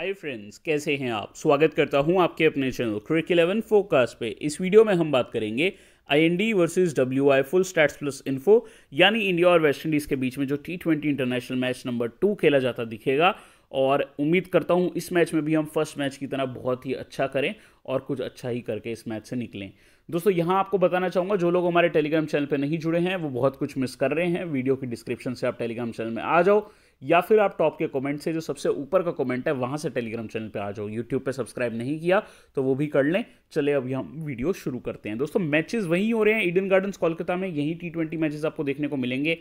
hi friends कैसे हैं आप स्वागत करता हूं आपके अपने चैनल क्रिक इलेवन फोकस पे इस वीडियो में हम बात करेंगे IND versus WI full stats plus info यानी इंडिया और वेस्ट इंडीज़ के बीच में जो T twenty international match number two खेला जाता दिखेगा और उम्मीद करता हूं इस मैच में भी हम फर्स्ट मैच की तरह बहुत ही अच्छा करें और कुछ अच्छा ही करके इस मैच से निकलें दोस्तों यहाँ आपको बताना चाहूँगा जो लोग हमारे टेलीग्राम चैनल पर नहीं जुड़े हैं वो बहुत कुछ मिस कर रहे हैं वीडियो की डिस्क्रिप्शन से आप टेलीग्राम चैनल में आ जाओ या फिर आप टॉप के कमेंट से जो सबसे ऊपर का कमेंट है वहां से टेलीग्राम चैनल पर आ जाओ यूट्यूब पर सब्सक्राइब नहीं किया तो वो भी कर लें चले अभी हम वीडियो शुरू करते हैं दोस्तों मैचेस वहीं हो रहे हैं ईडन गार्डन्स कोलकाता में यही टी ट्वेंटी मैचेस आपको देखने को मिलेंगे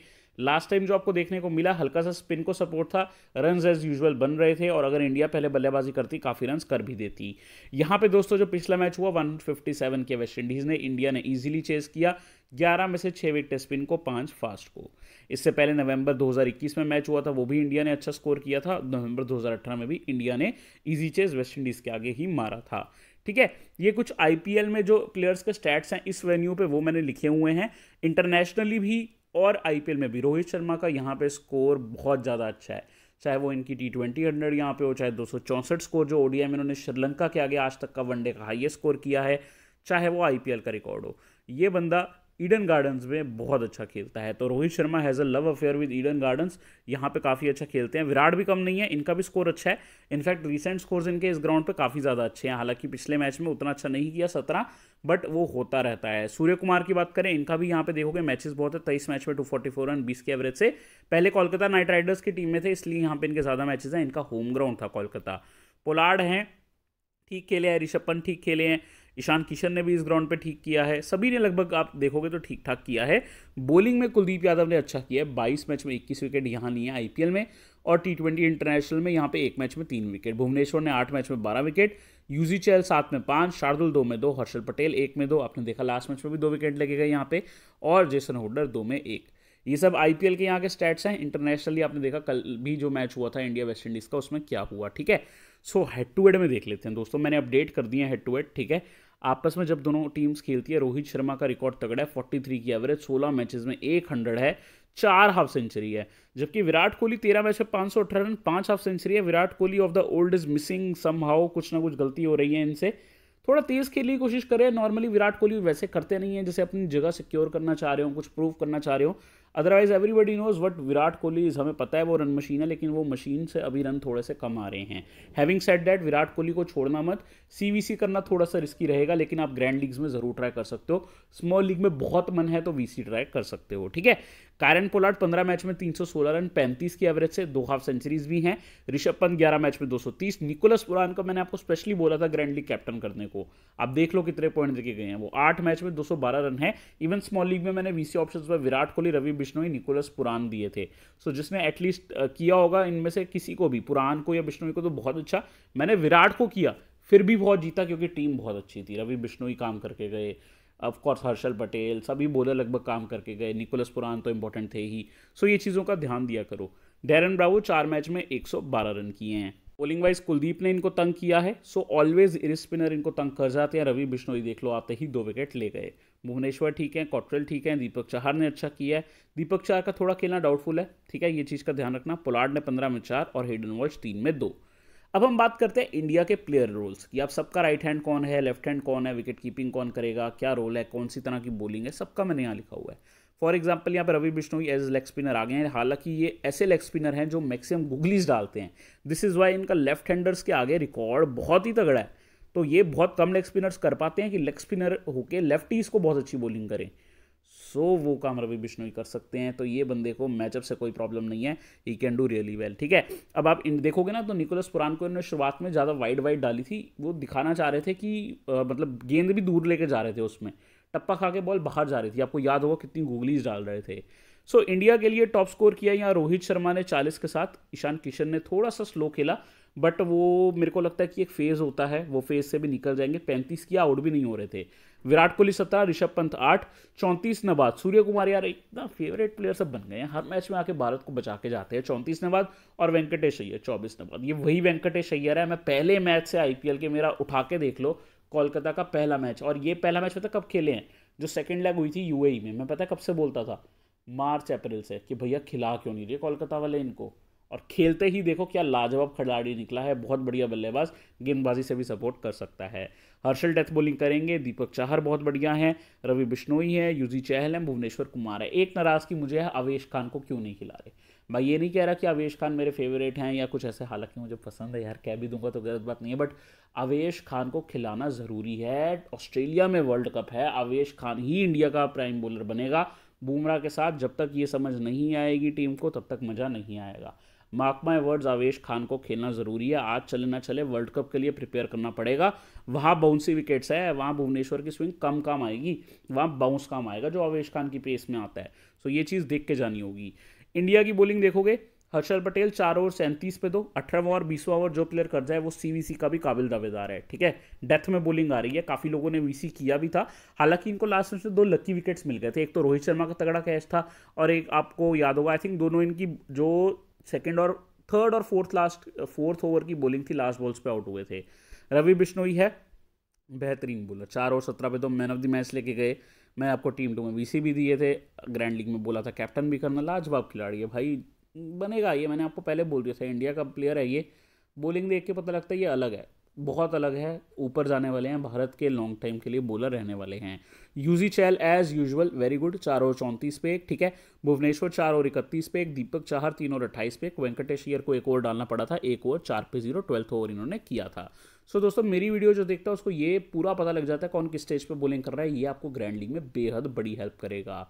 लास्ट टाइम जो आपको देखने को मिला हल्का सा स्पिन को सपोर्ट था रन एज यूजल बन रहे थे और अगर इंडिया पहले बल्लेबाजी करती काफ़ी रन कर भी देती यहाँ पे दोस्तों जो पिछला मैच हुआ 157 के वेस्ट इंडीज़ ने इंडिया ने ईजिली चेस किया 11 में से 6 विकेट स्पिन को पांच फास्ट को इससे पहले नवंबर 2021 में मैच हुआ था वो भी इंडिया ने अच्छा स्कोर किया था नवंबर 2018 में भी इंडिया ने इजी चेज वेस्ट इंडीज़ के आगे ही मारा था ठीक है ये कुछ आईपीएल में जो प्लेयर्स के स्टैट्स हैं इस वेन्यू पे वो मैंने लिखे हुए हैं इंटरनेशनली भी और आईपीएल में भी रोहित शर्मा का यहाँ पे स्कोर बहुत ज़्यादा अच्छा है चाहे वो इनकी टी ट्वेंटी हंड्रेड यहाँ पे हो चाहे दो स्कोर जो ओडीआई में इन्होंने श्रीलंका के आगे आज तक का वनडे का हाइएस्ट स्कोर किया है चाहे वो आईपीएल का रिकॉर्ड हो ये बंदा ईडन गार्डन्स में बहुत अच्छा खेलता है तो Rohit Sharma has a love affair with Eden Gardens यहाँ पे काफ़ी अच्छा खेलते हैं विराट भी कम नहीं है इनका भी स्कोर अच्छा है इनफैक्ट रिसेंट स्कोर्स इनके इस ग्राउंड पे काफ़ी ज़्यादा अच्छे हैं हालांकि पिछले मैच में उतना अच्छा नहीं किया सत्रह बट वो होता रहता है सूर्य कुमार की बात करें इनका भी यहाँ पे देखोगे मैचेस बहुत है तेईस मैच में टू फोर्टी फोर रन बीस के एवरेज से पहले कोलकाता नाइट राइडर्स की टीम में थे इसलिए यहाँ पे इनके ज़्यादा मैचेस हैं इनका होम ग्राउंड था कोलकाता पोलार्ड हैं ठीक खेले हैं ऋषभ पंत ठीक खेले हैं ईशान किशन ने भी इस ग्राउंड पे ठीक किया है सभी ने लगभग आप देखोगे तो ठीक ठाक किया है बॉलिंग में कुलदीप यादव ने अच्छा किया है बाईस मैच में इक्कीस विकेट यहाँ लिए आईपीएल में और टी ट्वेंटी इंटरनेशनल में यहाँ पे एक मैच में तीन विकेट भुवनेश्वर ने आठ मैच में बारह विकेट यूजी चैल सात में पाँच शार्दुल दो में दो हर्षल पटेल एक में दो आपने देखा लास्ट मैच में भी दो विकेट लगे गए यहाँ पे और जेसन होल्डर दो में एक ये सब आईपीएल के यहाँ के स्टैट्स हैं इंटरनेशनली आपने देखा कल भी जो मैच हुआ था इंडिया वेस्ट इंडीज़ का उसमें क्या हुआ ठीक है सो हेड टू हेड में देख लेते हैं दोस्तों मैंने अपडेट कर दिए हैं हेड टू हेड ठीक है आपस में जब दोनों टीम्स खेलती है रोहित शर्मा का रिकॉर्ड तगड़ा है फोर्टी थ्री की एवरेज सोलह मैचेस में एक हंड्रेड है चार हाफ सेंचुरी है जबकि विराट कोहली तेरह मैच में पाँच सौ अठारह रन पाँच हाफ सेंचुरी है Virat Kohli of the old is missing somehow कुछ ना कुछ गलती हो रही है इनसे थोड़ा तेज़ खेलने की कोशिश करें नॉर्मली विराट कोहली वैसे करते नहीं है जैसे अपनी जगह सिक्योर करना चाह रहे हो कुछ प्रूव करना चाह रहे हो otherwise everybody knows what Virat Kohli is हमें पता है वो रन मशीन है लेकिन वो मशीन से अभी रन थोड़े से कम आ रहे हैं having set that Virat Kohli को छोड़ना मत सी करना थोड़ा सा रिस्की रहेगा लेकिन आप ग्रैंड लीग्स में ज़रूर ट्राई कर सकते हो स्मॉल लीग में बहुत मन है तो वीसी ट्राई कर सकते हो ठीक है कारन पोलार्ड पंद्रह मैच में सोलह रन पैंतीस की एवरेज से दो हाफ सेंचुरीज भी हैं ऋषभ पंत ग्यारह मैच में तीस निकोलस पुरान का मैंने आपको स्पेशली बोला था ग्रैंड लीग कैप्टन करने को आप देख लो कितने पॉइंट देखे गए हैं वो आठ मैच में बारह रन है इवन स्मॉल लीग में मैंने वीसी ऑप्शन पर विराट कोहली रवि बिश्नोई निकोलस पुरान दिए थे सो जिसने एटलीस्ट किया होगा इनमें से किसी को भी पुरान को या बिश्नोई को तो बहुत अच्छा मैंने विराट को किया फिर भी बहुत जीता क्योंकि टीम बहुत अच्छी थी रवि बिश्नोई काम करके गए ऑफकोर्स हर्षल पटेल सभी बोलर लगभग काम करके गए निकोलस पुरान तो इम्पोर्टेंट थे ही सो ये चीज़ों का ध्यान दिया करो डेरन ब्रावो चार मैच में 112 रन किए हैं बोलिंग वाइज कुलदीप ने इनको तंग किया है सो ऑलवेज इर स्पिनर इनको तंग कर जाते हैं रवि बिश्नोई देख लो आते ही दो विकेट ले गए भुवनेश्वर ठीक है कॉट्रेल ठीक है दीपक चाहर ने अच्छा किया है दीपक चाहर का थोड़ा खेलना डाउटफुल है ठीक है ये चीज़ का ध्यान रखना पोलार्ड ने पंद्रह में चार और हेडन वॉल्स तीन में दो अब हम बात करते हैं इंडिया के प्लेयर रोल्स की आप सबका राइट हैंड कौन है लेफ्ट हैंड कौन है विकेट कीपिंग कौन करेगा क्या रोल है कौन सी तरह की बॉलिंग है सबका मैंने यहाँ लिखा हुआ है फॉर एग्जाम्पल यहाँ पर Ravi Bishnoi as leg spinner आ गए हैं हालांकि ये ऐसे लेग स्पिनर हैं जो मैक्सिमम गुगलीज डालते हैं दिस इज़ वाई इनका लेफ्ट हैंडर्स के आगे रिकॉर्ड बहुत ही तगड़ा है तो ये बहुत कम लेग स्पिनर्स कर पाते हैं कि लेग स्पिनर होके लेफ्टीज़ को बहुत अच्छी बॉलिंग करें सो वो काम रवि बिश्नोई कर सकते हैं तो ये बंदे को मैचअप से कोई प्रॉब्लम नहीं है he can do really well ठीक है अब आप इन देखोगे ना तो निकोलस पुरान को इन्होंने शुरुआत में ज़्यादा वाइड वाइड डाली थी वो दिखाना चाह रहे थे कि आ, मतलब गेंद भी दूर लेके जा रहे थे उसमें टप्पा खा के बॉल बाहर जा रही थी आपको याद होगा कितनी गूगलीज डाल रहे थे सो so, इंडिया के लिए टॉप स्कोर किया यहाँ रोहित शर्मा ने 40 के साथ ईशान किशन ने थोड़ा सा स्लो खेला बट वो मेरे को लगता है कि एक फेज़ होता है वो फेज़ से भी निकल जाएंगे पैंतीस की आउट भी नहीं हो रहे थे विराट कोहली सत्रह ऋषभ पंत आठ चौंतीस नवाद सूर्य कुमार यार एकदम फेवरेट प्लेयर सब बन गए हैं हर मैच में आके भारत को बचा के जाते हैं चौंतीस नवाद और वेंकटेश अय्यर चौबीस नवाद ये वही वेंकटेश अय्यर है मैं पहले मैच से आईपीएल के मेरा उठा के देख लो कोलकाता का पहला मैच और ये पहला मैच पता कब खेले हैं जो सेकेंड लेग हुई थी यूएई e में मैं पता कब से बोलता था मार्च अप्रैल से कि भैया खिला क्यों नहीं रही कोलकाता वाले इनको और खेलते ही देखो क्या लाजवाब खिलाड़ी निकला है बहुत बढ़िया बल्लेबाज गेंदबाजी से भी सपोर्ट कर सकता है हर्षल डेथ बॉलिंग करेंगे दीपक चाहर बहुत बढ़िया हैं रवि बिश्नोई है यूजी चहल है भुवनेश्वर कुमार है एक नाराज़ की मुझे है अवेश खान को क्यों नहीं खिला रहे मैं ये नहीं कह रहा कि अवेश खान मेरे फेवरेट हैं या कुछ ऐसे हालांकि मुझे पसंद है यार कह भी दूंगा तो गलत बात नहीं है बट अवेश खान को खिलाना ज़रूरी है ऑस्ट्रेलिया में वर्ल्ड कप है अवेश खान ही इंडिया का प्राइम बॉलर बनेगा बुमराह के साथ जब तक ये समझ नहीं आएगी टीम को तब तक मज़ा नहीं आएगा मार्क माई वर्ड्स आवेश खान को खेलना ज़रूरी है आज चले ना चले वर्ल्ड कप के लिए प्रिपेयर करना पड़ेगा वहाँ बाउंसी विकेट्स है वहाँ भुवनेश्वर की स्विंग कम काम आएगी वहाँ बाउंस काम आएगा जो आवेश खान की पेस में आता है सो ये चीज़ देख के जानी होगी इंडिया की बॉलिंग देखोगे हर्षल पटेल चार ओवर सैंतीस पे दो अठारहवा और बीसवा ओवर जो प्लेयर कर जाए वो सीवीसी का भी काबिल दावेदार है ठीक है डेथ में बॉलिंग आ रही है काफ़ी लोगों ने वीसी किया भी था हालांकि इनको लास्ट में से दो लकी विकेट्स मिल गए थे एक तो रोहित शर्मा का तगड़ा कैच था और एक आपको याद होगा आई थिंक दोनों इनकी जो सेकेंड और थर्ड और फोर्थ लास्ट फोर्थ ओवर की बॉलिंग थी लास्ट बॉल्स पे आउट हुए थे रवि बिश्नोई है बेहतरीन बॉलर चार और सत्रह पे तो मैन ऑफ द मैच लेके गए मैं आपको टीम टू में वी भी दिए थे ग्रैंड लीग में बोला था कैप्टन भी करना लाजवाब खिलाड़ी है भाई बनेगा ये मैंने आपको पहले बोल दिया था इंडिया का प्लेयर है ये बॉलिंग देख के पता लगता है ये अलग है बहुत अलग है ऊपर जाने वाले हैं भारत के लॉन्ग टाइम के लिए बॉलर रहने वाले हैं Yuzi Chahal as usual very good चार ओवर चौंतीस पे एक ठीक है भुवनेश्वर चार ओवर इकतीस पे एक दीपक चाहर तीन ओवर अट्ठाईस पे एक वेंकटेश ईयर को एक ओवर डालना पड़ा था एक ओवर चार पे जीरो ट्वेल्थ ओवर इन्होंने किया था सो so, दोस्तों मेरी वीडियो जो देखता है उसको ये पूरा पता लग जाता है कौन किस स्टेज पर बोलिंग कर रहा है ये आपको ग्रैंड लीग में बेहद बड़ी हेल्प करेगा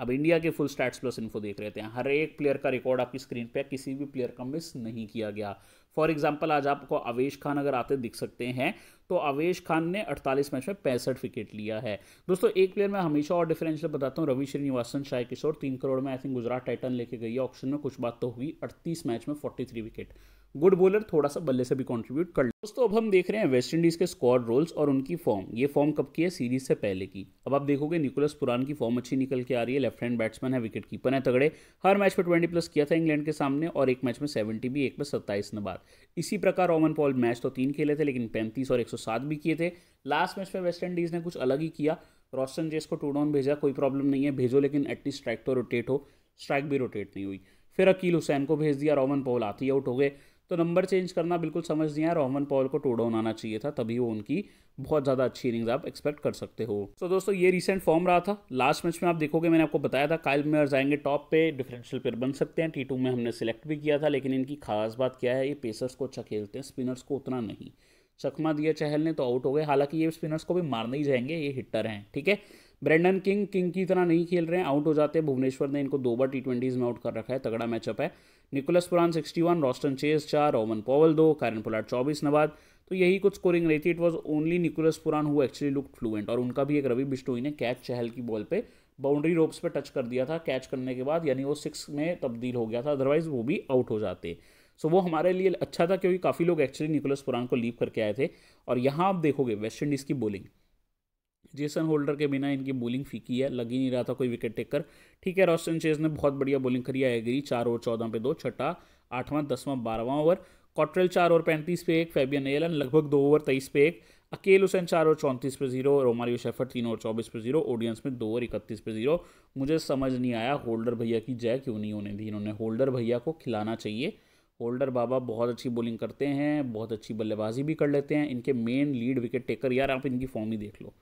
अब इंडिया के फुल स्टैट्स प्लस इन्फो देख रहे हैं हर एक प्लेयर का रिकॉर्ड आपकी स्क्रीन पे किसी भी प्लेयर का मिस नहीं किया गया फॉर एग्जाम्पल आज आपको अवेश खान अगर आते दिख सकते हैं तो अवेश खान ने 48 मैच में पैंसठ विकेट लिया है दोस्तों एक प्लेयर मैं हमेशा और डिफरेंशियल बताता हूँ रवि श्रीनिवासन शाय किशोर तीन करोड़ में आई थिंक गुजरात टाइटन लेके गई है ऑप्शन में कुछ बात तो हुई अड़तीस मैच में फोर्टी विकेट गुड बॉलर थोड़ा सा बल्ले से भी कंट्रीब्यूट कर ले दोस्तों अब हम देख रहे हैं वेस्ट इंडीज़ के स्क्वाड रोल्स और उनकी फॉर्म ये फॉर्म कब की है सीरीज से पहले की अब आप देखोगे निकोलस पुरान की फॉर्म अच्छी निकल के आ रही है लेफ्ट हैंड बैट्समैन है विकेट कीपर है तगड़े हर मैच में ट्वेंटी प्लस किया था इंग्लैंड के सामने और एक मैच में सेवेंटी भी एक में सत्ताईस बाद इसी प्रकार रोमन पॉल मैच तो तीन खेले थे लेकिन पैंतीस और एक भी किए थे लास्ट मैच में वेस्ट इंडीज़ ने कुछ अलग ही किया रोशन जेस को टू डाउन भेजा कोई प्रॉब्लम नहीं है भेजो लेकिन एटलीस्ट स्ट्राइक तो रोटेट हो स्ट्राइक भी रोटेट नहीं हुई फिर अकील हुसैन को भेज दिया रोमन पॉल आती आउट हो गए तो नंबर चेंज करना बिल्कुल समझ दिया रोमन पॉल को टू डाउन आना चाहिए था तभी वो उनकी बहुत ज़्यादा अच्छी इनिंग्स आप एक्सपेक्ट कर सकते हो तो so, दोस्तों ये रिसेंट फॉर्म रहा था लास्ट मैच में आप देखोगे मैंने आपको बताया था काइल मेयर जाएंगे टॉप पे डिफरेंशियल प्लेयर बन सकते हैं टी टू में हमने सेलेक्ट भी किया था लेकिन इनकी खास बात क्या है ये पेसर्स को अच्छा खेलते हैं स्पिनर्स को उतना नहीं चकमा दिया चहल ने तो आउट हो गए हालांकि ये स्पिनर्स को भी मारने ही जाएंगे ये हिटर हैं ठीक है ब्रेंडन किंग किंग की तरह नहीं खेल रहे हैं आउट हो जाते हैं भुवनेश्वर ने इनको दो बार टी ट्वेंटीज़ में आउट कर रखा है तगड़ा मैचअप है Nicholas Pooran sixty one Roston Chase चार रोमन पॉवल दो कारन पुलाट चौबीस नवाद तो यही कुछ स्कोरिंग रही थी it was only Nicholas Pooran who actually look fluent और उनका भी एक रवि बिश्नोई ने कैच चहल की बॉल पे बाउंड्री रोप्स पे टच कर दिया था कैच करने के बाद यानी वो सिक्स में तब्दील हो गया था अदरवाइज वो भी आउट हो जाते सो so, वो हमारे लिए अच्छा था क्योंकि काफ़ी लोग एक्चुअली निकोलस पुरान को लीव करके आए थे और यहाँ आप देखोगे वेस्ट इंडीज़ की बॉलिंग जेसन होल्डर के बिना इनकी बॉलिंग फीकी है लग ही नहीं रहा था कोई विकेट टेकर ठीक है रॉस्टन चेज ने बहुत बढ़िया बॉलिंग करी है एगरी चार ओवर चौदह पे दो छठा आठवां दसवां बारहवां ओवर कॉट्रेल चार ओवर पैंतीस पे एक फेबियन एलन लगभग दो ओवर तेईस पे एक अकेल हुसैन चार ओवर चौंतीस पे जीरो रोमारियो शेफर तीन ओवर चौबीस पे जीरो ऑडियंस में दो ओवर इकतीस पे जीरो मुझे समझ नहीं आया होल्डर भैया की जय क्यों नहीं होने दी इन्होंने होल्डर भैया को खिलाना चाहिए होल्डर बाबा बहुत अच्छी बॉलिंग करते हैं बहुत अच्छी बल्लेबाजी भी कर लेते हैं इनके मेन लीड विकेट टेकर यार आप इनकी फॉर्म ही देख लो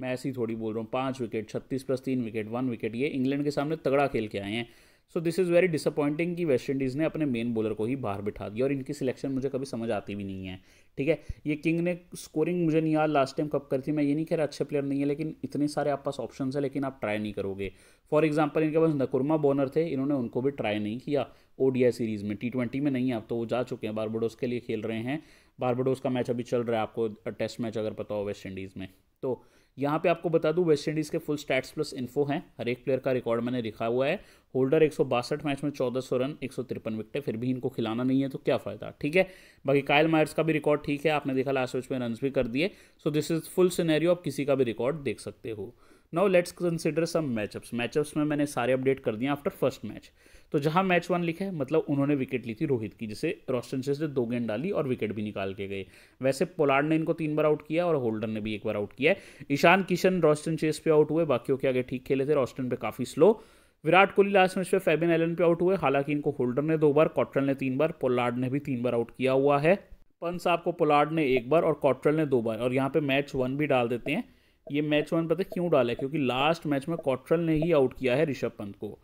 मैं ऐसे ही थोड़ी बोल रहा हूँ पाँच विकेट छत्तीस प्लस तीन विकेट वन विकेट ये इंग्लैंड के सामने तगड़ा खेल के आए हैं so this is very disappointing कि वेस्ट इंडीज़ ने अपने मेन बॉलर को ही बाहर बिठा दिया और इनकी सिलेक्शन मुझे कभी समझ आती भी नहीं है ठीक है ये किंग ने स्कोरिंग मुझे नहीं याद लास्ट टाइम कब करी थी मैं ये नहीं कह रहा अच्छे प्लेयर नहीं है लेकिन इतने सारे आप पास ऑप्शन है लेकिन आप ट्राई नहीं करोगे फॉर एग्जाम्पल इनके पास नकुरमा बॉनर थे इन्होंने उनको भी ट्राई नहीं किया ओ सीरीज़ में टी ट्वेंटी में नहीं है आप तो वो जा चुके हैं बारबोडोस के लिए खेल रहे हैं बारबोडोस का मैच अभी चल रहा है आपको टेस्ट मैच अगर पता हो वेस्ट इंडीज़ में तो यहाँ पे आपको बता दूँ वेस्ट इंडीज़ के फुल स्टैट्स प्लस इन्फो हैं हर एक प्लेयर का रिकॉर्ड मैंने लिखा हुआ है होल्डर एक मैच में चौदह रन एक विकटें फिर भी इनको खिलाना नहीं है तो क्या फ़ायदा ठीक है बाकी कायल मायर्स का भी रिकॉर्ड ठीक है आपने देखा लास्ट मैच में रन भी कर दिए so this is full scenario आप किसी का भी रिकॉर्ड देख सकते हो now let's consider some matchups matchups में मैंने सारे अपडेट कर दिए आफ्टर फर्स्ट मैच तो जहाँ मैच वन लिखा है मतलब उन्होंने विकेट ली थी रोहित की जिसे रोस्टन चेस ने दो गेंद डाली और विकेट भी निकाल के गए वैसे पोलार्ड ने इनको तीन बार आउट किया और होल्डर ने भी एक बार आउट किया है ईशान किशन रोस्टन चेस पे आउट हुए बाकियों के आगे ठीक खेले थे रोस्टन पे काफ़ी slow Virat Kohli last match पे फेबिन एलन पे आउट हुए हालांकि इनको होल्डर ने दो बार कॉट्रल ने तीन बार पोलार्ड ने भी तीन बार आउट किया हुआ है पंत साहब को पोलार्ड ने एक बार और कॉट्रल ने दो बार और यहाँ पे मैच वन भी डाल देते हैं ये मैच वन पता क्यों डाला है क्योंकि लास्ट मैच में कॉट्रल ने ही आउट किया है ऋषभ पंत को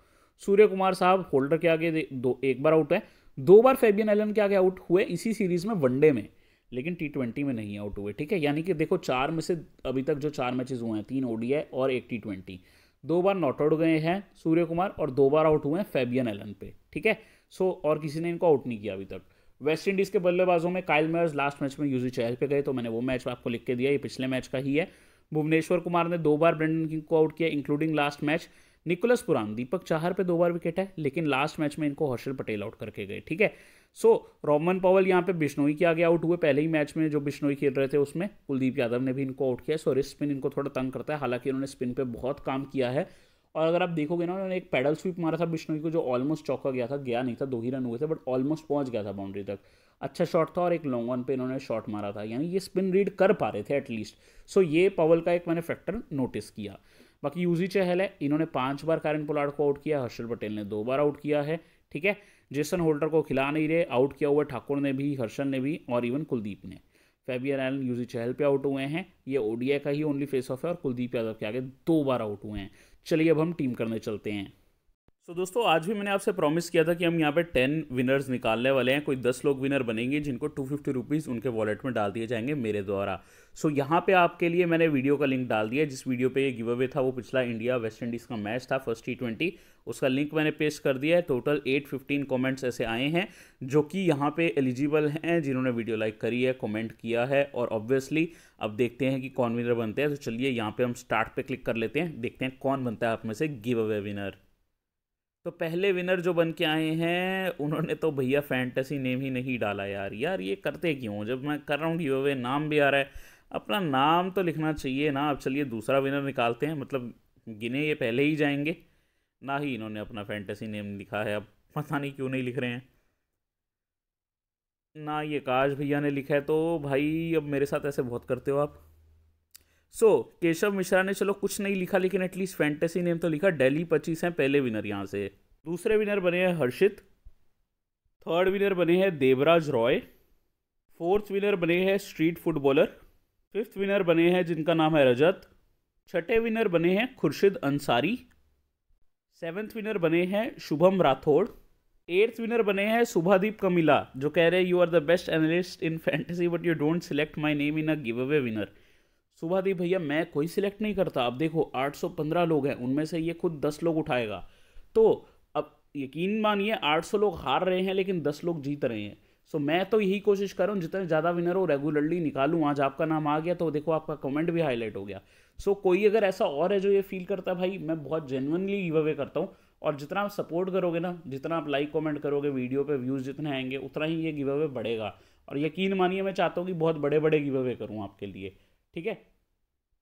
सूर्य कुमार साहब होल्डर के आगे दो एक बार आउट है दो बार फेबियन एलन के आगे आउट हुए इसी सीरीज में वनडे में लेकिन टी ट्वेंटी में नहीं आउट हुए ठीक है यानी कि देखो चार में से अभी तक जो चार मैचेस हुए हैं तीन ओडीआई और एक टी ट्वेंटी दो बार नॉट आउट गए हैं सूर्य कुमार और दो बार आउट हुए हैं फेबियन एलन पे ठीक है सो और किसी ने इनको आउट नहीं किया अभी तक वेस्ट इंडीज़ के बल्लेबाजों में काइल मेयर्स लास्ट मैच में यूजी चहल पे गए तो मैंने वो मैच आपको लिख के दिया ये पिछले मैच का ही है भुवनेश्वर कुमार ने दो बार ब्रेंडन किंग को आउट किया including last match Nicholas Pooran Deepak Chahar पे दो बार विकेट है लेकिन लास्ट मैच में इनको हर्षल पटेल आउट करके गए ठीक है सो रोमन पवल यहाँ पे बिश्नोई के आगे आउट हुए पहले ही मैच में जो बिश्नोई खेल रहे थे उसमें कुलदीप यादव ने भी इनको आउट किया सो रिस्ट स्पिन इनको थोड़ा तंग करता है हालांकि उन्होंने स्पिन पे बहुत काम किया है और अगर आप देखोगे ना उन्होंने एक पैडल स्वीप मारा था बिश्नोई को जो ऑलमोस्ट चौका गया था गया नहीं था दो ही रन हुए थे बट ऑलमोस्ट पहुंच गया था बाउंड्री तक अच्छा शॉट था और एक लॉन्ग ऑन पे इन्होंने शॉट मारा था यानी ये स्पिन रीड कर पा रहे थे एटलीस्ट सो ये पवल का एक मैंने फैक्टर नोटिस किया बाकी यूजी चहल है इन्होंने पाँच बार कारिन पुलाड़ को आउट किया हर्षल पटेल ने दो बार आउट किया है ठीक है जेसन होल्डर को खिला नहीं रहे आउट किया हुआ ठाकुर ने भी हर्षल ने भी और इवन कुलदीप ने फेबियर एलन यूजी चहल पे आउट हुए हैं ये ओडीआई का ही ओनली फेस ऑफ है और कुलदीप यादव के आगे दो बार आउट हुए हैं चलिए अब हम टीम करने चलते हैं सो दोस्तों आज भी मैंने आपसे प्रॉमिस किया था कि हम यहाँ पे टेन विनर्स निकालने वाले हैं कोई दस लोग विनर बनेंगे जिनको टू फिफ्टी रुपीज़ उनके वॉलेट में डाल दिए जाएंगे मेरे द्वारा सो so, यहाँ पे आपके लिए मैंने वीडियो का लिंक डाल दिया जिस वीडियो पे ये गिव अवे था वो पिछला इंडिया वेस्ट इंडीज़ का मैच था फर्स्ट टी ट्वेंटी उसका लिंक मैंने पेस्ट कर दिया है टोटल एट फिफ्टीन कॉमेंट्स ऐसे आए हैं जो कि यहाँ पे एलिजिबल हैं जिन्होंने वीडियो लाइक करी है कमेंट किया है और ऑब्वियसली अब देखते हैं कि कौन विनर बनते हैं तो चलिए यहाँ पे हम स्टार्ट पे क्लिक कर लेते हैं देखते हैं कौन बनता है आप में से गिव अवे विनर तो पहले विनर जो बन के आए हैं उन्होंने तो भैया फैंटेसी नेम ही नहीं डाला यार यार ये करते क्यों जब मैं कर रहा हूँ गिव अवे नाम भी आ रहा है अपना नाम तो लिखना चाहिए ना अब चलिए दूसरा विनर निकालते हैं मतलब गिने ये पहले ही जाएंगे ना ही इन्होंने अपना फैंटेसी नेम लिखा है अब पता नहीं क्यों नहीं लिख रहे हैं ना ये काश भैया ने लिखा है तो भाई अब मेरे साथ ऐसे बहुत करते हो आप सो so, केशव मिश्रा ने चलो कुछ नहीं लिखा लेकिन एटलीस्ट फैंटेसी नेम तो लिखा डेली पच्चीस हैं पहले विनर यहाँ से दूसरे विनर बने हैं हर्षित थर्ड विनर बने हैं देवराज रॉय फोर्थ विनर बने हैं स्ट्रीट फुटबॉलर फिफ्थ विनर बने हैं जिनका नाम है रजत छठे विनर बने हैं खुर्शिद अंसारी सेवन्थ विनर बने हैं शुभम राठौड़ एट्थ विनर बने हैं शुभादीप कमिला जो कह रहे हैं you are the best analyst in fantasy but you don't select my name in a give away winner Shubhadeep भैया मैं कोई सिलेक्ट नहीं करता अब देखो 815 लोग हैं उनमें से ये खुद 10 लोग उठाएगा तो अब यकीन मानिए 800 लोग हार रहे हैं लेकिन 10 लोग जीत रहे हैं सो so, मैं तो यही कोशिश कर रहा हूँ जितने ज़्यादा विनर हो रेगुलरली निकालूँ आज आपका नाम आ गया तो देखो आपका कमेंट भी हाईलाइट हो गया सो so, कोई अगर ऐसा और है जो ये फील करता है भाई मैं बहुत जेनवनली गिव अवे करता हूँ और जितना आप सपोर्ट करोगे ना जितना आप लाइक कमेंट करोगे वीडियो पे व्यूज़ जितने आएंगे उतना ही ये गिव अवे बढ़ेगा और यकीन मानिए मैं चाहता हूँ कि बहुत बड़े बड़े गिव अवे करूँ आपके लिए ठीक है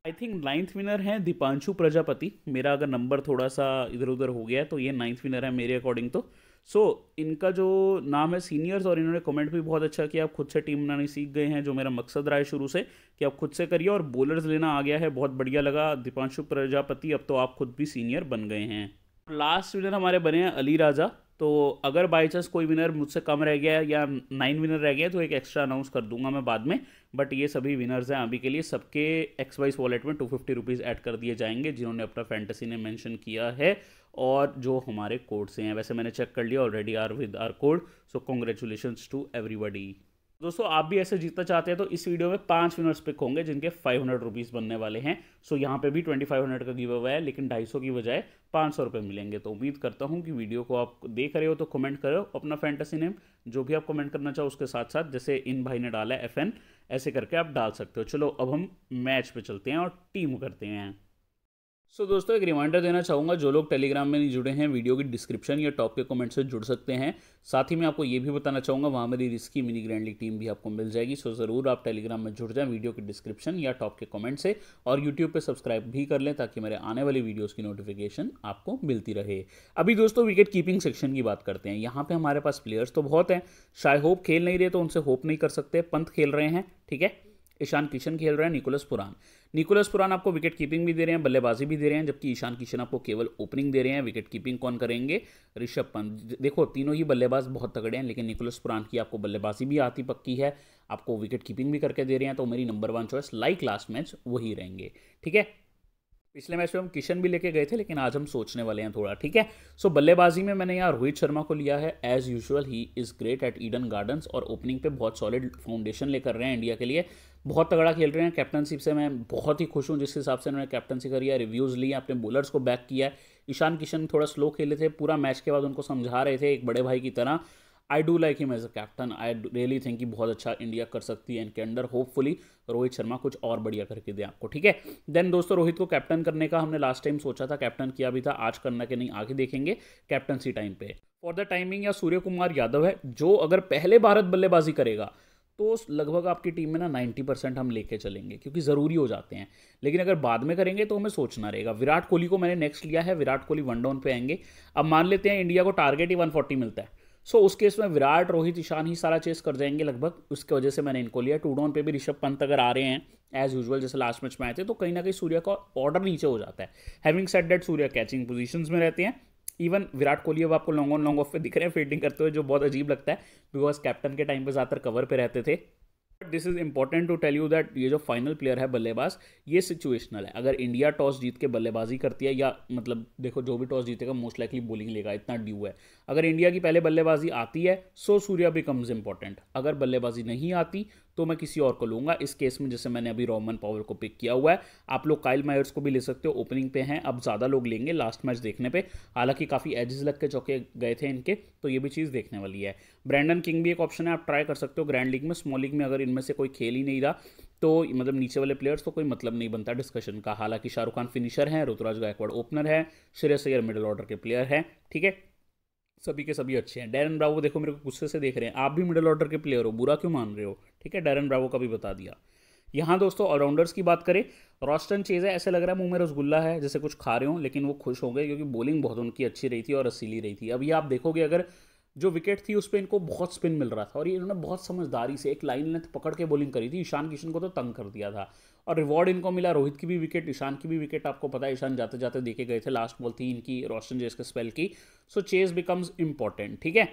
आई थिंक नाइन्थ विनर है दीपांशु प्रजापति मेरा अगर नंबर थोड़ा सा इधर उधर हो गया है तो ये नाइन्थ विनर है मेरे अकॉर्डिंग तो सो so, इनका जो नाम है सीनियर्स और इन्होंने कमेंट भी बहुत अच्छा किया आप खुद से टीम बनानी सीख गए हैं जो मेरा मकसद रहा है शुरू से कि आप खुद से करिए और बॉलर्स लेना आ गया है बहुत बढ़िया लगा दीपांशु प्रजापति अब तो आप खुद भी सीनियर बन गए हैं लास्ट विनर हमारे बने हैं अली राजा तो अगर बाई चांस कोई विनर मुझसे कम रह गया या नाइन विनर रह गया तो एक एक्स्ट्रा अनाउंस कर दूंगा मैं बाद में बट ये सभी विनर्स हैं अभी के लिए सबके एक्स वाइज वॉलेट में टू फिफ्टी रुपीज़ ऐड कर दिए जाएंगे जिन्होंने अपना फैंटेसी ने मेंशन किया है और जो हमारे कोड से हैं वैसे मैंने चेक कर लिया already are with our code so congratulations to everybody दोस्तों आप भी ऐसे जीतना चाहते हैं तो इस वीडियो में पांच विनर्स पिक होंगे जिनके फाइव हंड्रेड रुपीज़ बनने वाले हैं सो यहाँ पे भी ट्वेंटी फाइव हंड्रेड का गिव अवे है लेकिन ढाई सौ की बजाय पाँच सौ रुपये मिलेंगे तो उम्मीद करता हूँ कि वीडियो को आप देख रहे हो तो कमेंट करो अपना फैंटेसी नेम जो भी आप कमेंट करना चाहो उसके साथ साथ जैसे इन भाई ने डाला है एफ ऐसे करके आप डाल सकते हो चलो अब हम मैच पर चलते हैं और टीम करते हैं सो so, दोस्तों एक रिमाइंडर देना चाहूँगा जो लोग टेलीग्राम में नहीं जुड़े हैं वीडियो की डिस्क्रिप्शन या टॉप के कमेंट से जुड़ सकते हैं साथ ही मैं आपको ये भी बताना चाहूँगा वहाँ मेरी रिस्की मिनी ग्रैंडली टीम भी आपको मिल जाएगी सो so, ज़रूर आप टेलीग्राम में जुड़ जाएं वीडियो की डिस्क्रिप्शन या टॉप के कमेंट से और यूट्यूब पर सब्सक्राइब भी कर लें ताकि मेरे आने वाली वीडियोज़ की नोटिफिकेशन आपको मिलती रहे अभी दोस्तों विकेट कीपिंग सेक्शन की बात करते हैं यहाँ पर हमारे पास प्लेयर्स तो बहुत हैं शायद होप खेल नहीं रहे तो उनसे होप नहीं कर सकते पंथ खेल रहे हैं ठीक है ईशान किशन खेल रहे हैं निकोलस पुरान निकोलस पुरान आपको विकेट कीपिंग भी दे रहे हैं बल्लेबाजी भी दे रहे हैं जबकि ईशान किशन आपको केवल ओपनिंग दे रहे हैं विकेट कीपिंग कौन करेंगे ऋषभ पंत देखो तीनों ही बल्लेबाज बहुत तगड़े हैं लेकिन निकोलस पुरान की आपको बल्लेबाजी भी आती पक्की है आपको विकेट कीपिंग भी करके दे रहे हैं तो मेरी number one choice like last match वही रहेंगे ठीक है पिछले मैच में हम किशन भी लेके गए थे लेकिन आज हम सोचने वाले हैं थोड़ा ठीक है सो so, बल्लेबाजी में मैंने यहाँ रोहित शर्मा को लिया है एज यूजुअल ही is great at Eden Gardens और ओपनिंग पे बहुत सॉलिड फाउंडेशन लेकर रहे हैं इंडिया के लिए बहुत तगड़ा खेल रहे हैं कैप्टनशिप से मैं बहुत ही खुश हूँ जिस हिसाब से उन्होंने कैप्टनसी करी है रिव्यूज़ लिए अपने बोलर्स को बैक किया है ईशान किशन थोड़ा स्लो खेले थे पूरा मैच के बाद उनको समझा रहे थे एक बड़े भाई की तरह I do like him as a captain I really think कि बहुत अच्छा इंडिया कर सकती है इनके अंडर होपफुली रोहित शर्मा कुछ और बढ़िया करके दे आपको ठीक है देन दोस्तों रोहित को कैप्टन करने का हमने लास्ट टाइम सोचा था कैप्टन किया भी था आज करना के नहीं आगे देखेंगे कैप्टनसी टाइम पे फॉर द टाइमिंग या सूर्य कुमार यादव है जो अगर पहले भारत बल्लेबाजी करेगा तो लगभग आपकी टीम में ना नाइन्टी परसेंट हम लेके चलेंगे क्योंकि ज़रूरी हो जाते हैं लेकिन अगर बाद में करेंगे तो हमें सोचना रहेगा विराट कोहली को मैंने नेक्स्ट लिया है विराट कोहली वन डाउन पे आएंगे अब मान लेते हैं इंडिया को टारगेट ही फोर्टी मिलता है सो उस केस में विराट रोहित ईशान ही सारा चेस कर जाएंगे लगभग उसकी वजह से मैंने इनको लिया टू डाउन पे भी ऋषभ पंत अगर आ रहे हैं एज यूजल जैसे लास्ट मैच में आए थे तो कहीं ना कहीं सूर्य का ऑर्डर नीचे हो जाता है having set that Surya catching position में रहते हैं इवन विराट कोहली अब आपको लॉन्ग ऑन लॉन्ग ऑफ पे दिख रहे हैं फील्डिंग करते हुए जो बहुत अजीब लगता है बिकॉज कैप्टन के टाइम पर ज़्यादातर कवर पर रहते थे but this is important to tell you that ये जो फाइनल प्लेयर है बल्लेबाज ये सिचुएशनल है अगर इंडिया टॉस जीत के बल्लेबाजी करती है या मतलब देखो जो भी टॉस जीतेगा मोस्ट लाइकली बॉलिंग लेगा इतना ड्यू है अगर इंडिया की पहले बल्लेबाजी आती है सो सूर्या बिकम्स इंपॉर्टेंट अगर बल्लेबाजी नहीं आती तो मैं किसी और को लूंगा इस केस में जैसे मैंने अभी रोमन पावर को पिक किया हुआ है आप लोग काइल मायर्स को भी ले सकते हो ओपनिंग पे हैं अब ज़्यादा लोग लेंगे लास्ट मैच देखने पे हालांकि काफ़ी एजेस लग के चौके गए थे इनके तो ये भी चीज़ देखने वाली है ब्रैंडन किंग भी एक ऑप्शन है आप ट्राई कर सकते हो ग्रैंड लीग में स्मॉल लीग में अगर इनमें से कोई खेल ही नहीं रहा तो मतलब नीचे वाले प्लेयर्स तो कोई मतलब नहीं बनता डिस्कशन का हालांकि शाहरुख खान फिनिशर हैं ऋतुराज गायकवाड़ ओपनर है श्रेयस अय्यर मिडिल ऑर्डर के प्लेयर हैं ठीक है सभी के सभी अच्छे हैं डैरन ब्रावो देखो मेरे को गुस्से से देख रहे हैं आप भी मिडिल ऑर्डर के प्लेयर हो बुरा क्यों मान रहे हो ठीक है डैरन ब्रावो का भी बता दिया यहाँ दोस्तों ऑलराउंडर्स की बात करें रॉस्टन चेज है ऐसे लग रहा है मुंह में रसगुल्ला है जैसे कुछ खा रहे हो लेकिन वो खुश हो गए क्योंकि बॉलिंग बहुत उनकी अच्छी रही थी और रसीली रही थी अभी आप देखोगे अगर जो विकेट थी उस पर इनको बहुत स्पिन मिल रहा था और ये इन्होंने बहुत समझदारी से एक लाइन लेंथ पकड़ के बॉलिंग करी थी ईशान किशन को तो तंग कर दिया था और रिवॉर्ड इनको मिला रोहित की भी विकेट ईशान की भी विकेट आपको पता है ईशान जाते जाते देखे गए थे लास्ट बॉल थी इनकी रोशन जेस के स्पेल की सो चेस बिकम्स इंपॉर्टेंट ठीक है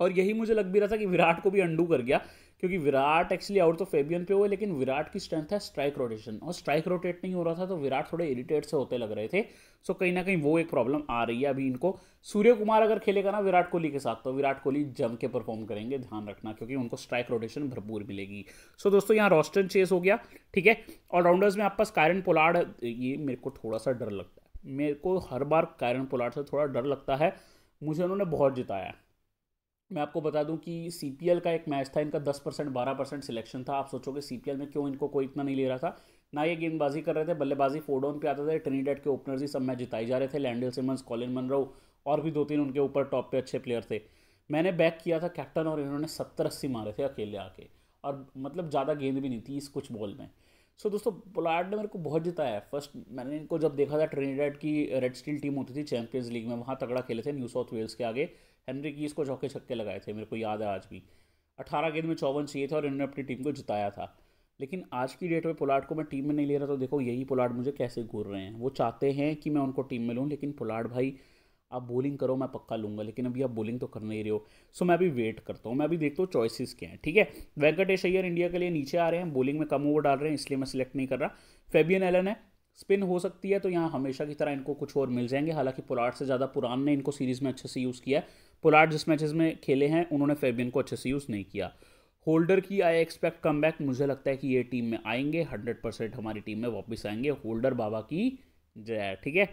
और यही मुझे लग भी रहा था कि विराट को भी अंडू कर गया क्योंकि विराट एक्चुअली आउट तो फेबियन पे हुए लेकिन विराट की स्ट्रेंथ है स्ट्राइक रोटेशन और स्ट्राइक रोटेट नहीं हो रहा था तो विराट थोड़े इरिटेट से होते लग रहे थे सो कहीं ना कहीं वो एक प्रॉब्लम आ रही है अभी इनको सूर्य कुमार अगर खेलेगा ना विराट कोहली के साथ तो विराट कोहली जम के परफॉर्म करेंगे ध्यान रखना क्योंकि उनको स्ट्राइक रोटेशन भरपूर मिलेगी सो दोस्तों यहाँ रॉस्टन चेस हो गया ठीक है ऑलराउंडर्स में आप पास कायरन पोलार्ड ये मेरे को थोड़ा सा डर लगता है मेरे को हर बार कायरन पोलार्ड से थोड़ा डर लगता है मुझे उन्होंने बहुत जिताया मैं आपको बता दूं कि सी का एक मैच था इनका दस परसेंट बारह परसेंट सिलेक्शन था आप सोचोगे सी में क्यों इनको कोई इतना नहीं ले रहा था ना ये गेंदबाजी कर रहे थे बल्लेबाजी फोर डाउन पे आते थे ट्रिनिडेट के ओपनर्स ही सब मैच जिताए जा रहे थे लैंडल सिमंस कॉलिन मनरो और भी दो तीन उनके ऊपर टॉप पे अच्छे प्लेयर थे मैंने बैक किया था कैप्टन और इन्होंने सत्तर अस्सी मारे थे अकेले आके और मतलब ज़्यादा गेंद भी नहीं थी इस कुछ बॉल में सो so, दोस्तों पोलार्ड ने मेरे को बहुत जिताया है फर्स्ट मैंने इनको जब देखा था ट्रिनिडेड की रेड स्टील टीम होती थी चैंपियंस लीग में वहाँ तगड़ा खेले थे न्यू साउथ वेल्स के आगे हेनरी कीस को चौके छक्के लगाए थे मेरे को याद है आज भी अठारह गेंद में चौवन चाहिए थे और इन्होंने अपनी टीम को जिताया था लेकिन आज की डेट में पुलाट को मैं टीम में नहीं ले रहा तो देखो यही पुलाट मुझे कैसे घूर रहे हैं वो चाहते हैं कि मैं उनको टीम में लूँ लेकिन पुलाट भाई आप बॉलिंग करो मैं पक्का लूँगा लेकिन अभी आप बॉलिंग तो कर नहीं रहे हो सो मैं अभी वेट करता हूँ मैं अभी देखता हूँ चॉइसिस क्या हैं ठीक है वेंकटेश अय्यर इंडिया के लिए नीचे आ रहे हैं बॉलिंग में कम ओवर डाल रहे हैं इसलिए मैं सिलेक्ट नहीं कर रहा फेबियन एलन है स्पिन हो सकती है तो यहाँ हमेशा की तरह इनको कुछ और मिल जाएंगे हालांकि पुलाट से ज़्यादा पुरान ने इनको सीरीज़ में अच्छे से यूज़ किया है पुलाट जिस मैचेज में खेले हैं उन्होंने फेबियन को अच्छे से यूज़ नहीं किया होल्डर की आई एक्सपेक्ट कम बैक मुझे लगता है कि ये टीम में आएंगे हंड्रेड परसेंट हमारी टीम में वापस आएंगे होल्डर बाबा की जय ठीक है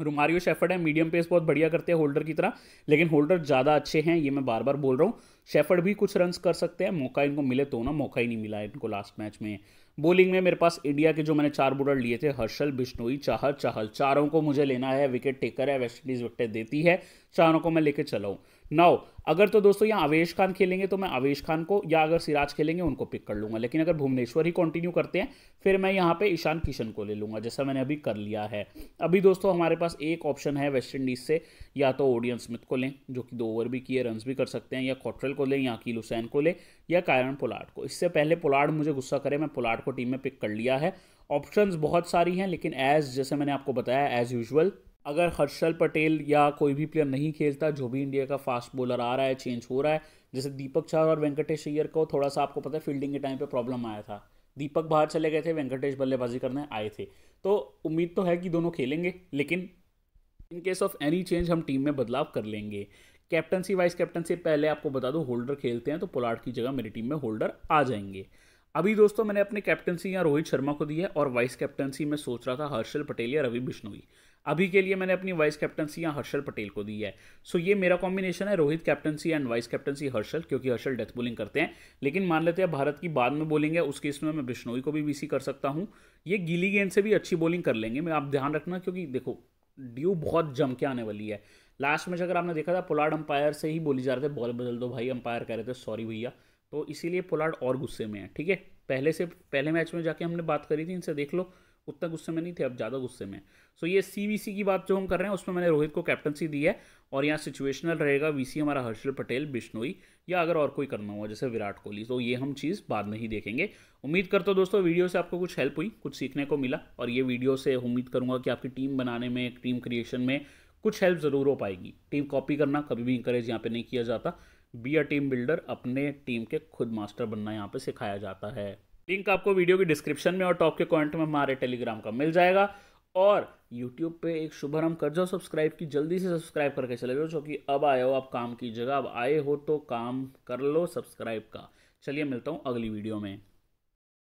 रुमारियो शेफर्ड है मीडियम पेस बहुत बढ़िया करते हैं होल्डर की तरह लेकिन होल्डर ज़्यादा अच्छे हैं ये मैं बार बार बोल रहा हूँ शेफर्ड भी कुछ रन्स कर सकते हैं मौका इनको मिले तो ना मौका ही नहीं मिला इनको लास्ट मैच में बॉलिंग में मेरे पास इंडिया के जो मैंने चार बॉलर लिए थे हर्षल बिश्नोई चाहर चाहल चारों को मुझे लेना है विकेट टेकर है वेस्ट इंडीज़ देती है चारों को मैं लेके चला हूँ नाउ अगर तो दोस्तों यहाँ आवेश खान खेलेंगे तो मैं आवेश खान को या अगर सिराज खेलेंगे उनको पिक कर लूंगा लेकिन अगर भुवनेश्वर ही कंटिन्यू करते हैं फिर मैं यहाँ पे ईशान किशन को ले लूँगा जैसा मैंने अभी कर लिया है अभी दोस्तों हमारे पास एक ऑप्शन है वेस्ट इंडीज़ से या तो ओडियन स्मिथ को लें जो कि दो ओवर भी किए रन भी कर सकते हैं या कॉट्रेल को लें या अकील हुसैन को लें या कायरन पोलाड को इससे पहले पोलाड मुझे गुस्सा करे मैं पोलाड को टीम में पिक कर लिया है ऑप्शंस बहुत सारी हैं लेकिन एज जैसे मैंने आपको बताया एज यूजल अगर हर्षल पटेल या कोई भी प्लेयर नहीं खेलता जो भी इंडिया का फास्ट बॉलर आ रहा है चेंज हो रहा है जैसे दीपक चार और वेंकटेश अय्यर को थोड़ा सा आपको पता है फील्डिंग के टाइम पर प्रॉब्लम आया था दीपक बाहर चले गए थे वेंकटेश बल्लेबाजी करने आए थे तो उम्मीद तो है कि दोनों खेलेंगे लेकिन in case of any change हम टीम में बदलाव कर लेंगे कैप्टनसी वाइस कैप्टनसी पहले आपको बता दूँ होल्डर खेलते हैं तो पोलार्ड की जगह मेरी टीम में होल्डर आ जाएंगे अभी दोस्तों मैंने अपनी कैप्टनसी यहाँ रोहित शर्मा को दी है और वाइस कैप्टनसी में सोच रहा था हर्षल पटेल या रवि बिश्नोई अभी के लिए मैंने अपनी वाइस कैप्टनसी यहाँ हर्षल पटेल को दी है सो so, ये मेरा कॉम्बिनेशन है Rohit captaincy and vice captaincy Harshal क्योंकि हर्षल डेथ बोलिंग करते हैं लेकिन मान लेते हैं भारत की बाद में बॉलिंग है उस केस में मैं बिश्नोई को भी बीसी कर सकता हूँ ये गीली गेंद से भी अच्छी बॉलिंग कर लेंगे मैं आप ध्यान रखना क्योंकि देखो ड्यू बहुत जम के आने वाली है लास्ट मैच अगर आपने देखा था पोलार्ड अंपायर से ही बोली जा रहे थे बॉल बदल दो भाई अंपायर कह रहे थे सॉरी भैया तो इसीलिए पोलार्ड और गुस्से में है ठीक है पहले से पहले मैच में जाके हमने बात करी थी इनसे देख लो उतना गुस्से में नहीं थे अब ज़्यादा गुस्से में सो ये सी की बात जो हम कर रहे हैं उसमें मैंने रोहित को कैप्टनसी दी है और यहाँ सिचुएशनल रहेगा वी हमारा हर्षल पटेल बिश्नोई या अगर और कोई करना हुआ जैसे विराट कोहली तो ये हम चीज़ बाद में ही देखेंगे उम्मीद करता हूँ दोस्तों वीडियो से आपको कुछ हेल्प हुई कुछ सीखने को मिला और ये वीडियो से उम्मीद करूँगा कि आपकी टीम बनाने में टीम क्रिएशन में कुछ हेल्प ज़रूर हो पाएगी टीम कॉपी करना कभी भी इंकरेज यहाँ पे नहीं किया जाता बी अ टीम बिल्डर अपने टीम के खुद मास्टर बनना यहाँ पे सिखाया जाता है लिंक आपको वीडियो की डिस्क्रिप्शन में और टॉप के कॉमेंट में हमारे टेलीग्राम का मिल जाएगा और यूट्यूब पे एक शुभारंभ कर जाओ सब्सक्राइब की जल्दी से सब्सक्राइब करके चले जाओ जो कि अब आए हो आप काम की जगह अब आए हो तो काम कर लो सब्सक्राइब का चलिए मिलता हूँ अगली वीडियो में